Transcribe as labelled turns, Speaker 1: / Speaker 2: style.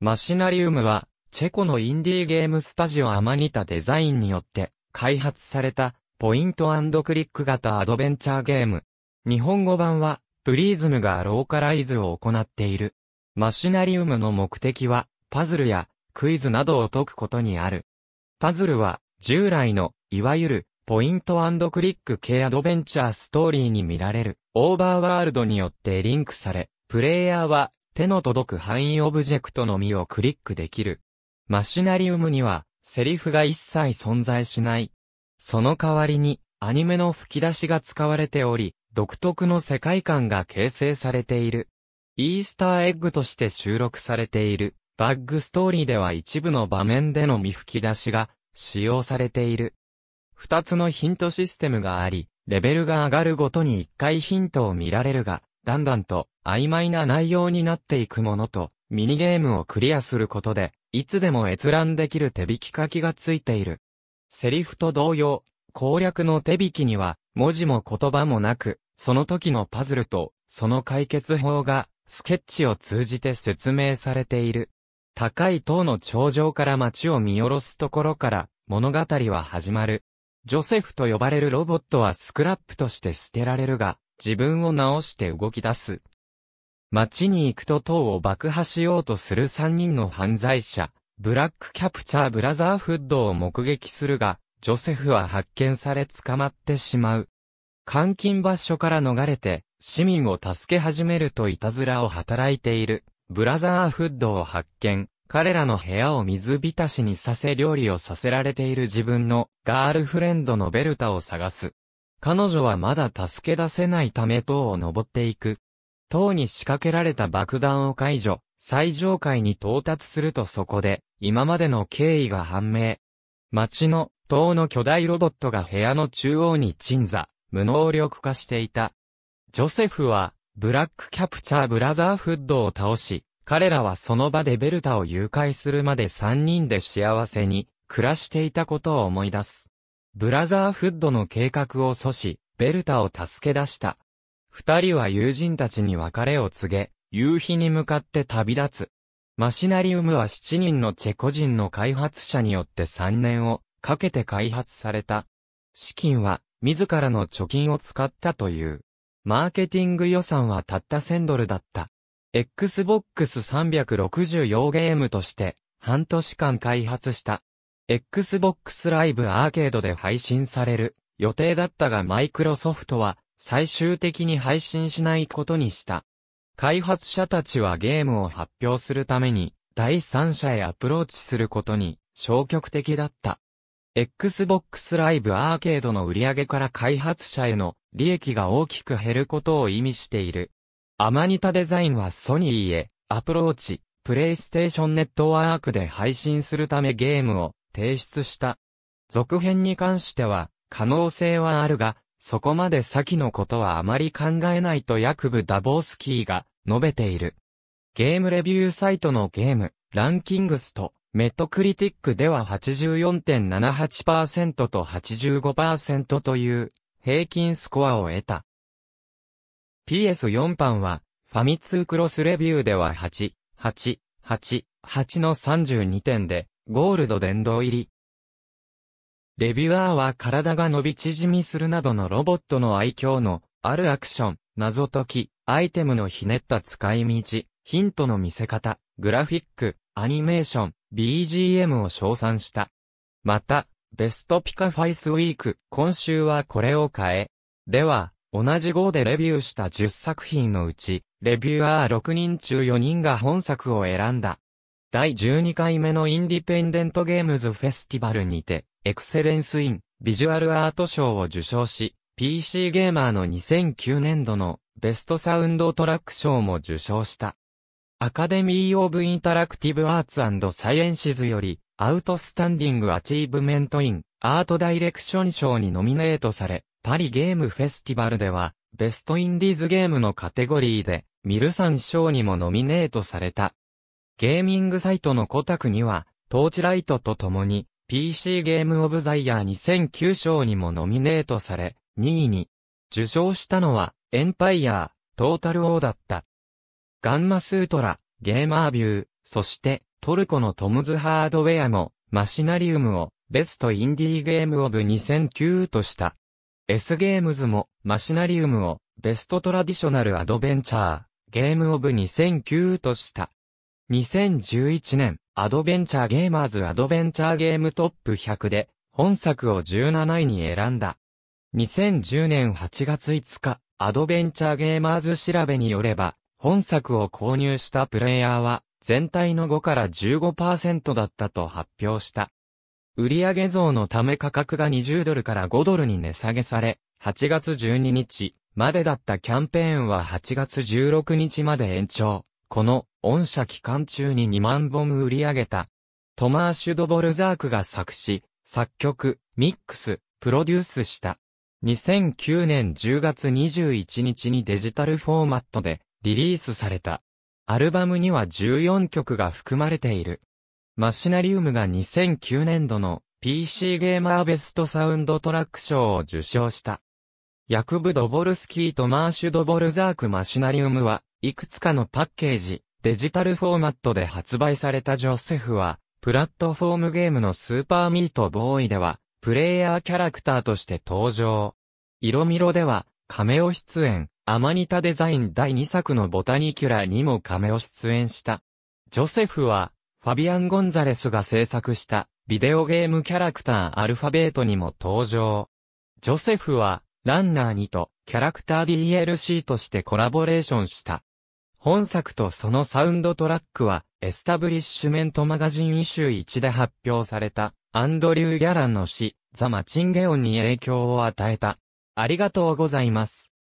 Speaker 1: マシナリウムは、チェコのインディーゲームスタジオアマニタデザインによって開発されたポイントクリック型アドベンチャーゲーム。日本語版はプリーズムがローカライズを行っている。マシナリウムの目的はパズルやクイズなどを解くことにある。パズルは従来のいわゆるポイントクリック系アドベンチャーストーリーに見られるオーバーワールドによってリンクされ、プレイヤーは手の届く範囲オブジェクトのみをクリックできる。マシナリウムには、セリフが一切存在しない。その代わりに、アニメの吹き出しが使われており、独特の世界観が形成されている。イースターエッグとして収録されている、バッグストーリーでは一部の場面での見吹き出しが使用されている。二つのヒントシステムがあり、レベルが上がるごとに一回ヒントを見られるが、だんだんと曖昧な内容になっていくものと、ミニゲームをクリアすることで、いつでも閲覧できる手引き書きがついている。セリフと同様、攻略の手引きには、文字も言葉もなく、その時のパズルと、その解決法が、スケッチを通じて説明されている。高い塔の頂上から街を見下ろすところから、物語は始まる。ジョセフと呼ばれるロボットはスクラップとして捨てられるが、自分を直して動き出す。街に行くと塔を爆破しようとする三人の犯罪者、ブラックキャプチャーブラザーフッドを目撃するが、ジョセフは発見され捕まってしまう。監禁場所から逃れて、市民を助け始めるといたずらを働いている、ブラザーフッドを発見。彼らの部屋を水浸しにさせ料理をさせられている自分のガールフレンドのベルタを探す。彼女はまだ助け出せないため塔を登っていく。塔に仕掛けられた爆弾を解除、最上階に到達するとそこで、今までの経緯が判明。街の塔の巨大ロボットが部屋の中央に鎮座、無能力化していた。ジョセフは、ブラックキャプチャーブラザーフッドを倒し、彼らはその場でベルタを誘拐するまで3人で幸せに暮らしていたことを思い出す。ブラザーフッドの計画を阻止、ベルタを助け出した。二人は友人たちに別れを告げ、夕日に向かって旅立つ。マシナリウムは7人のチェコ人の開発者によって3年をかけて開発された。資金は自らの貯金を使ったという。マーケティング予算はたった1000ドルだった。Xbox 360ゲームとして半年間開発した。Xbox Live アーケードで配信される予定だったがマイクロソフトは最終的に配信しないことにした。開発者たちはゲームを発表するために、第三者へアプローチすることに消極的だった。Xbox Live アーケードの売り上げから開発者への利益が大きく減ることを意味している。アマニタデザインはソニーへアプローチ、プレイステーションネットワークで配信するためゲームを提出した。続編に関しては可能性はあるが、そこまで先のことはあまり考えないとヤクブ・ダボースキーが述べている。ゲームレビューサイトのゲーム、ランキングスと、メットクリティックでは84.78%と85%という平均スコアを得た。PS4 版は、ファミ通クロスレビューでは8、8、8、8の32点で、ゴールド殿堂入り。レビュアーは体が伸び縮みするなどのロボットの愛嬌のあるアクション、謎解き、アイテムのひねった使い道、ヒントの見せ方、グラフィック、アニメーション、BGM を称賛した。また、ベストピカファイスウィーク、今週はこれを変え。では、同じ号でレビューした10作品のうち、レビューアー6人中4人が本作を選んだ。第12回目のインディペンデントゲームズフェスティバルにて、エクセレンスインビジュアルアート賞を受賞し、PC ゲーマーの2009年度のベストサウンドトラック賞も受賞した。アカデミー・オブ・インタラクティブ・アーツサイエンシズより、アウトスタンディング・アチーブメント・イン、アート・ダイレクション賞にノミネートされ、パリゲームフェスティバルでは、ベスト・インディーズ・ゲームのカテゴリーで、ミルサン賞にもノミネートされた。ゲーミングサイトのコタクには、トーチライトと共に、PC ゲームオブザイヤー2009賞にもノミネートされ、2位に受賞したのはエンパイアー、トータルオーだった。ガンマスートラ、ゲーマービュー、そしてトルコのトムズハードウェアもマシナリウムをベストインディーゲームオブ2009とした。S ゲームズもマシナリウムをベストトラディショナルアドベンチャーゲームオブ2009とした。2011年、アドベンチャーゲーマーズアドベンチャーゲームトップ100で、本作を17位に選んだ。2010年8月5日、アドベンチャーゲーマーズ調べによれば、本作を購入したプレイヤーは、全体の5から15%だったと発表した。売上増のため価格が20ドルから5ドルに値下げされ、8月12日までだったキャンペーンは8月16日まで延長。この、御社期間中に2万本売り上げた。トマーシュ・ドボルザークが作詞、作曲、ミックス、プロデュースした。2009年10月21日にデジタルフォーマットでリリースされた。アルバムには14曲が含まれている。マシナリウムが2009年度の PC ゲーマーベストサウンドトラック賞を受賞した。ヤクブ・ドボルスキーとマーシュ・ドボルザーク・マシナリウムはいくつかのパッケージ、デジタルフォーマットで発売されたジョセフは、プラットフォームゲームのスーパーミートボーイでは、プレイヤーキャラクターとして登場。色みろでは、カメオ出演、アマニタデザイン第2作のボタニキュラにもカメオ出演した。ジョセフは、ファビアン・ゴンザレスが制作した、ビデオゲームキャラクターアルファベートにも登場。ジョセフは、ランナーにと、キャラクター DLC としてコラボレーションした。本作とそのサウンドトラックは、エスタブリッシュメントマガジンイシュー1で発表された、アンドリュー・ギャランの詩、ザ・マチンゲオンに影響を与えた。ありがとうございます。